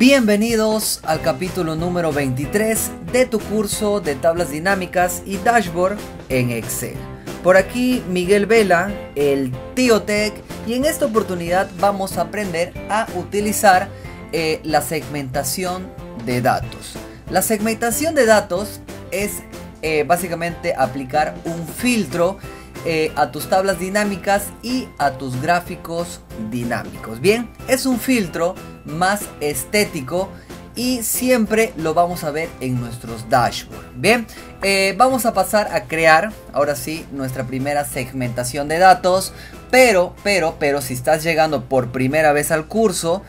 Bienvenidos al capítulo número 23 de tu curso de tablas dinámicas y dashboard en Excel. Por aquí Miguel Vela, el tío Tech, y en esta oportunidad vamos a aprender a utilizar eh, la segmentación de datos. La segmentación de datos es eh, básicamente aplicar un filtro eh, a tus tablas dinámicas y a tus gráficos dinámicos. Bien, es un filtro más estético y siempre lo vamos a ver en nuestros dashboards. Bien, eh, vamos a pasar a crear ahora sí nuestra primera segmentación de datos. Pero, pero, pero si estás llegando por primera vez al curso,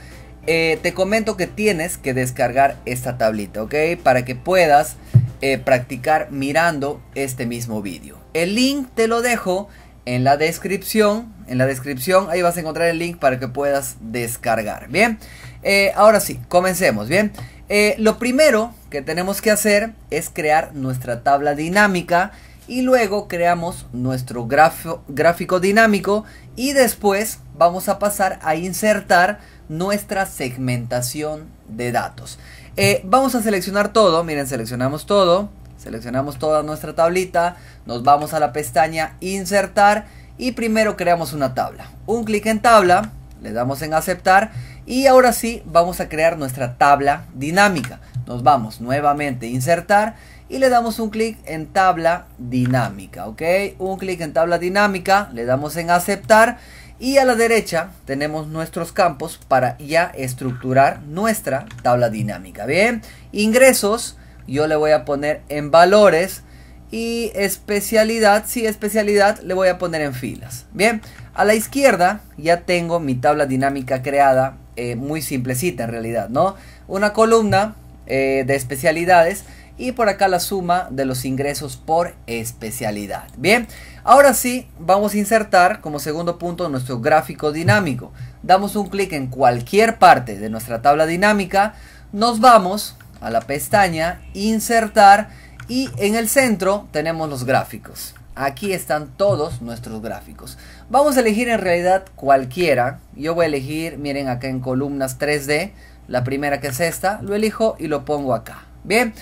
eh, te comento que tienes que descargar esta tablita, ¿ok? Para que puedas eh, practicar mirando este mismo vídeo. El link te lo dejo en la descripción. En la descripción ahí vas a encontrar el link para que puedas descargar. Bien, eh, ahora sí, comencemos. Bien, eh, lo primero que tenemos que hacer es crear nuestra tabla dinámica y luego creamos nuestro gráfico dinámico y después vamos a pasar a insertar nuestra segmentación de datos. Eh, vamos a seleccionar todo. Miren, seleccionamos todo. Seleccionamos toda nuestra tablita. Nos vamos a la pestaña insertar. Y primero creamos una tabla. Un clic en tabla. Le damos en aceptar. Y ahora sí vamos a crear nuestra tabla dinámica. Nos vamos nuevamente a insertar. Y le damos un clic en tabla dinámica. Ok. Un clic en tabla dinámica. Le damos en aceptar y a la derecha tenemos nuestros campos para ya estructurar nuestra tabla dinámica. Bien, ingresos yo le voy a poner en valores y especialidad, sí, especialidad le voy a poner en filas. Bien, a la izquierda ya tengo mi tabla dinámica creada, eh, muy simplecita en realidad, ¿no? Una columna eh, de especialidades y por acá la suma de los ingresos por especialidad. Bien, ahora sí vamos a insertar como segundo punto nuestro gráfico dinámico. Damos un clic en cualquier parte de nuestra tabla dinámica, nos vamos a la pestaña insertar y en el centro tenemos los gráficos. Aquí están todos nuestros gráficos. Vamos a elegir en realidad cualquiera. Yo voy a elegir, miren acá en columnas 3D, la primera que es esta, lo elijo y lo pongo acá. Bien,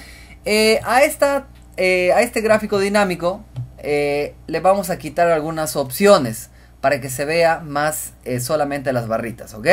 eh, a, esta, eh, a este gráfico dinámico eh, le vamos a quitar algunas opciones para que se vea más solamente las barritas, ¿ok?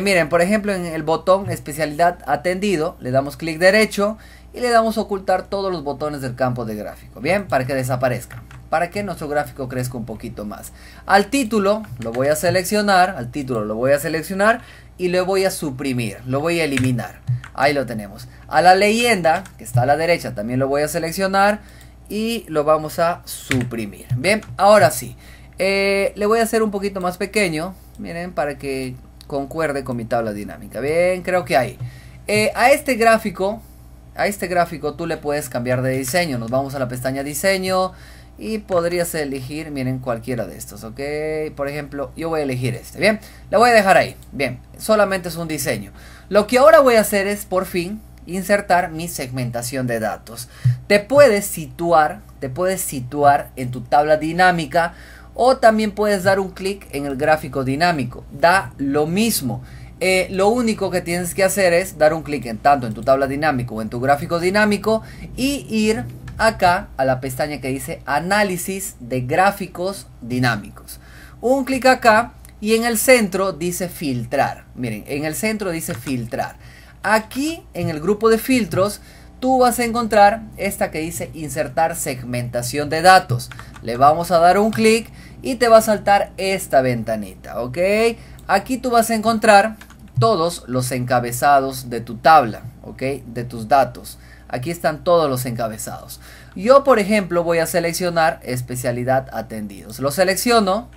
miren, por ejemplo, en el botón especialidad atendido, le damos clic derecho y le damos ocultar todos los botones del campo de gráfico, ¿bien? Para que desaparezca, para que nuestro gráfico crezca un poquito más. Al título lo voy a seleccionar, al título lo voy a seleccionar y lo voy a suprimir, lo voy a eliminar. Ahí lo tenemos. A la leyenda, que está a la derecha, también lo voy a seleccionar y lo vamos a suprimir. Bien, ahora sí. Eh, le voy a hacer un poquito más pequeño, miren, para que concuerde con mi tabla dinámica. Bien, creo que ahí. Eh, a este gráfico, a este gráfico tú le puedes cambiar de diseño. Nos vamos a la pestaña diseño y podrías elegir, miren, cualquiera de estos, ¿ok? Por ejemplo, yo voy a elegir este, ¿bien? lo voy a dejar ahí, bien, solamente es un diseño. Lo que ahora voy a hacer es, por fin, insertar mi segmentación de datos. Te puedes situar, te puedes situar en tu tabla dinámica o también puedes dar un clic en el gráfico dinámico, da lo mismo. Eh, lo único que tienes que hacer es dar un clic en tanto en tu tabla dinámica o en tu gráfico dinámico y ir acá a la pestaña que dice análisis de gráficos dinámicos. Un clic acá y en el centro dice filtrar. Miren, en el centro dice filtrar. Aquí en el grupo de filtros tú vas a encontrar esta que dice insertar segmentación de datos. Le vamos a dar un clic y te va a saltar esta ventanita, ¿ok? Aquí tú vas a encontrar todos los encabezados de tu tabla, ¿ok? De tus datos. Aquí están todos los encabezados. Yo, por ejemplo, voy a seleccionar especialidad atendidos. Lo selecciono,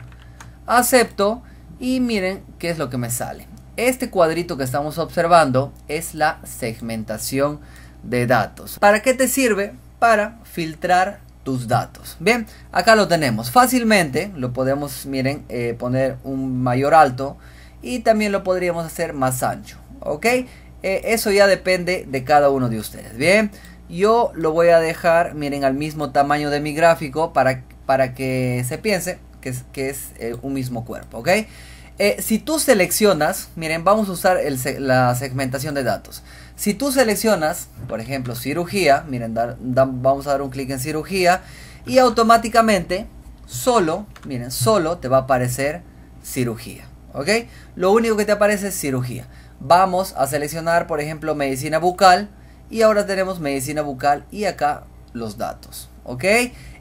acepto y miren qué es lo que me sale. Este cuadrito que estamos observando es la segmentación de datos. ¿Para qué te sirve? Para filtrar tus datos. Bien, acá lo tenemos. Fácilmente lo podemos, miren, eh, poner un mayor alto y también lo podríamos hacer más ancho. ¿Ok? Eh, eso ya depende de cada uno de ustedes. Bien, yo lo voy a dejar, miren, al mismo tamaño de mi gráfico para, para que se piense que es, que es eh, un mismo cuerpo, ¿ok? Eh, si tú seleccionas, miren, vamos a usar la segmentación de datos. Si tú seleccionas, por ejemplo, cirugía, miren, vamos a dar un clic en cirugía y automáticamente, solo, miren, solo te va a aparecer cirugía, ¿ok? Lo único que te aparece es cirugía. Vamos a seleccionar, por ejemplo, medicina bucal. Y ahora tenemos medicina bucal y acá los datos. ¿Ok?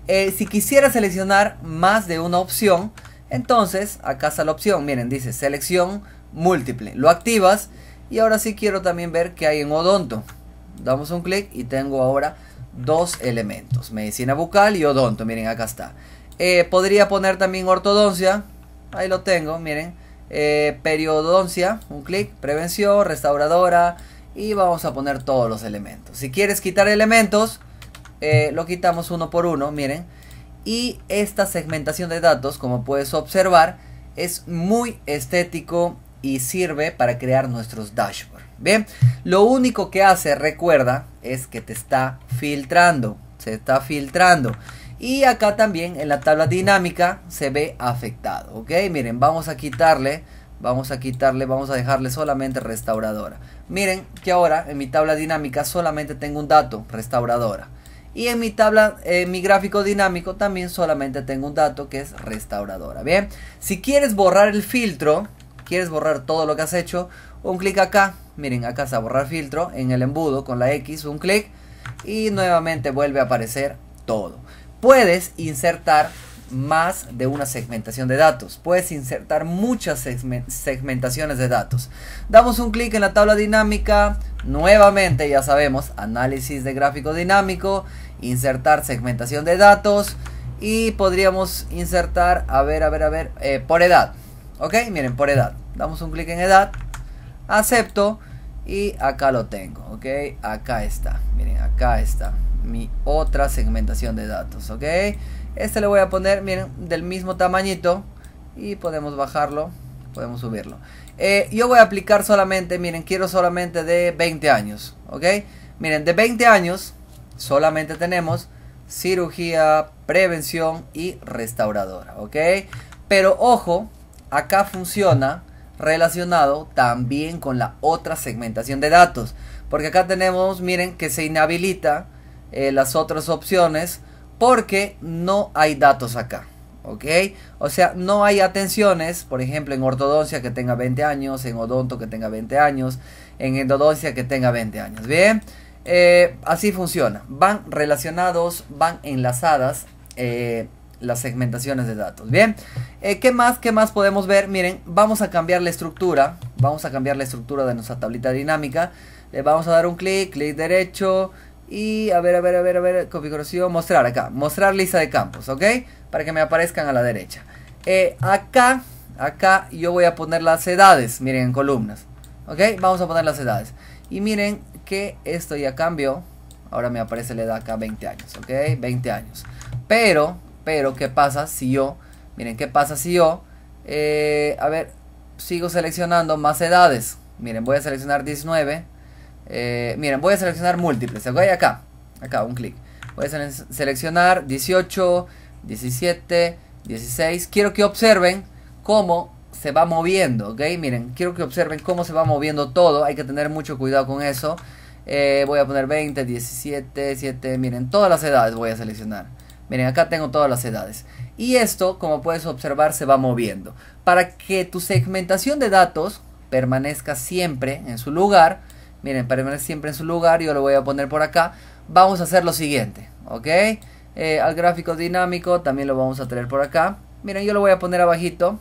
Eh, si quisiera seleccionar más de una opción, entonces acá está la opción. Miren, dice selección múltiple. Lo activas. Y ahora sí quiero también ver qué hay en odonto. Damos un clic y tengo ahora dos elementos. Medicina bucal y odonto. Miren, acá está. Eh, podría poner también ortodoncia. Ahí lo tengo, miren. Eh, periodoncia, un clic, prevención, restauradora y vamos a poner todos los elementos. Si quieres quitar elementos, eh, lo quitamos uno por uno, miren. Y esta segmentación de datos, como puedes observar, es muy estético y sirve para crear nuestros dashboards. Bien, lo único que hace, recuerda, es que te está filtrando. Se está filtrando. Y acá también en la tabla dinámica se ve afectado. Ok, miren, vamos a quitarle, vamos a quitarle, vamos a dejarle solamente restauradora. Miren que ahora en mi tabla dinámica solamente tengo un dato, restauradora. Y en mi tabla, en eh, mi gráfico dinámico también solamente tengo un dato que es restauradora. Bien, si quieres borrar el filtro, quieres borrar todo lo que has hecho, un clic acá. Miren, acá está borrar filtro en el embudo con la X, un clic y nuevamente vuelve a aparecer todo puedes insertar más de una segmentación de datos. Puedes insertar muchas segmentaciones de datos. Damos un clic en la tabla dinámica. Nuevamente ya sabemos, análisis de gráfico dinámico, insertar segmentación de datos y podríamos insertar, a ver, a ver, a ver, eh, por edad. Ok, miren, por edad. Damos un clic en edad, acepto y acá lo tengo. Ok, acá está. Miren, acá está mi otra segmentación de datos, ¿ok? Este le voy a poner, miren, del mismo tamañito y podemos bajarlo, podemos subirlo. Eh, yo voy a aplicar solamente, miren, quiero solamente de 20 años, ¿ok? Miren, de 20 años solamente tenemos cirugía, prevención y restauradora, ¿ok? Pero ojo, acá funciona relacionado también con la otra segmentación de datos, porque acá tenemos, miren, que se inhabilita eh, las otras opciones porque no hay datos acá. ¿Ok? O sea, no hay atenciones, por ejemplo, en ortodoncia que tenga 20 años, en odonto que tenga 20 años, en endodoncia que tenga 20 años. Bien, eh, así funciona. Van relacionados, van enlazadas eh, las segmentaciones de datos. Bien, ¿qué más? ¿Qué más podemos ver? Miren, vamos a cambiar la estructura. Vamos a cambiar la estructura de nuestra tablita dinámica. Le vamos a dar un clic, clic derecho. Y a ver, a ver, a ver, a ver, configuración, mostrar acá. Mostrar lista de campos, ¿ok? Para que me aparezcan a la derecha. Eh, acá, acá yo voy a poner las edades, miren, en columnas. ¿Ok? Vamos a poner las edades. Y miren que esto ya cambió. Ahora me aparece la edad acá 20 años, ¿ok? 20 años. Pero, pero, ¿qué pasa si yo? Miren, ¿qué pasa si yo? Eh, a ver, sigo seleccionando más edades. Miren, voy a seleccionar 19. Eh, miren, voy a seleccionar múltiples. Acá, acá, un clic. Voy a seleccionar 18, 17, 16. Quiero que observen cómo se va moviendo, ¿ok? Miren, quiero que observen cómo se va moviendo todo. Hay que tener mucho cuidado con eso. Eh, voy a poner 20, 17, 7. Miren, todas las edades voy a seleccionar. Miren, acá tengo todas las edades. Y esto, como puedes observar, se va moviendo. Para que tu segmentación de datos permanezca siempre en su lugar, Miren, para permanece siempre en su lugar. Yo lo voy a poner por acá. Vamos a hacer lo siguiente. ¿Ok? Eh, al gráfico dinámico también lo vamos a tener por acá. Miren, yo lo voy a poner abajito.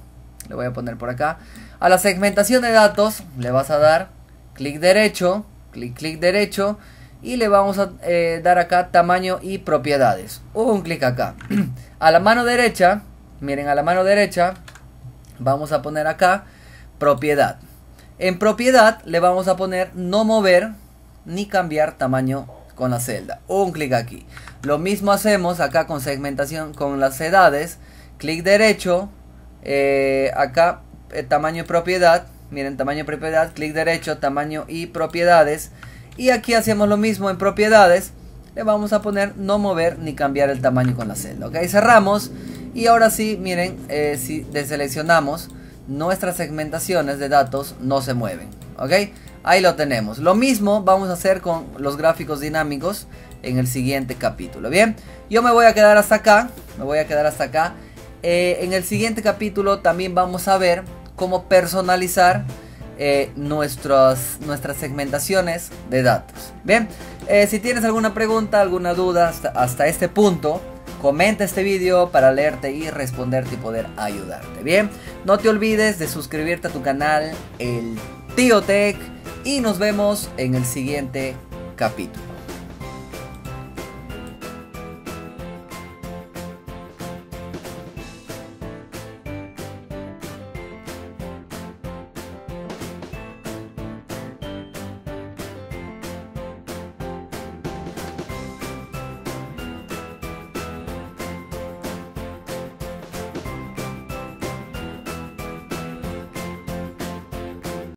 Lo voy a poner por acá. A la segmentación de datos le vas a dar clic derecho. Clic, clic derecho. Y le vamos a eh, dar acá tamaño y propiedades. Un clic acá. a la mano derecha. Miren, a la mano derecha. Vamos a poner acá propiedad. En propiedad le vamos a poner no mover ni cambiar tamaño con la celda. Un clic aquí. Lo mismo hacemos acá con segmentación con las edades. Clic derecho. Eh, acá eh, tamaño y propiedad. Miren tamaño y propiedad. Clic derecho. Tamaño y propiedades. Y aquí hacemos lo mismo en propiedades. Le vamos a poner no mover ni cambiar el tamaño con la celda. Ok, cerramos. Y ahora sí, miren, eh, si deseleccionamos nuestras segmentaciones de datos no se mueven. ¿Ok? Ahí lo tenemos. Lo mismo vamos a hacer con los gráficos dinámicos en el siguiente capítulo. Bien, yo me voy a quedar hasta acá. Me voy a quedar hasta acá. Eh, en el siguiente capítulo también vamos a ver cómo personalizar eh, nuestras segmentaciones de datos. Bien, eh, si tienes alguna pregunta, alguna duda hasta este punto, Comenta este video para leerte y responderte y poder ayudarte. Bien, no te olvides de suscribirte a tu canal, el Tío Tech, y nos vemos en el siguiente capítulo.